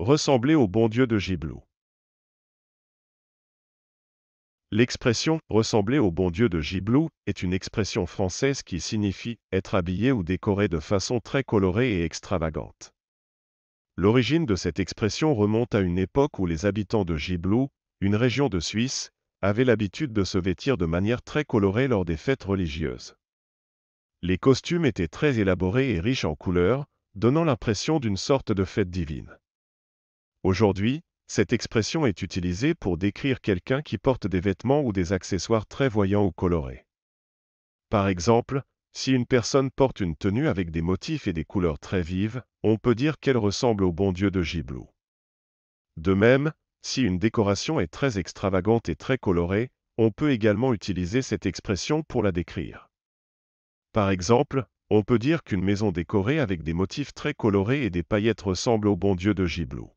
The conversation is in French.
ressembler au bon Dieu de Giblou. L'expression ressembler au bon Dieu de Giblou » est une expression française qui signifie être habillé ou décoré de façon très colorée et extravagante. L'origine de cette expression remonte à une époque où les habitants de Giblou, une région de Suisse, avaient l'habitude de se vêtir de manière très colorée lors des fêtes religieuses. Les costumes étaient très élaborés et riches en couleurs, donnant l'impression d'une sorte de fête divine. Aujourd'hui, cette expression est utilisée pour décrire quelqu'un qui porte des vêtements ou des accessoires très voyants ou colorés. Par exemple, si une personne porte une tenue avec des motifs et des couleurs très vives, on peut dire qu'elle ressemble au bon Dieu de Giblou. De même, si une décoration est très extravagante et très colorée, on peut également utiliser cette expression pour la décrire. Par exemple, on peut dire qu'une maison décorée avec des motifs très colorés et des paillettes ressemble au bon Dieu de Giblou.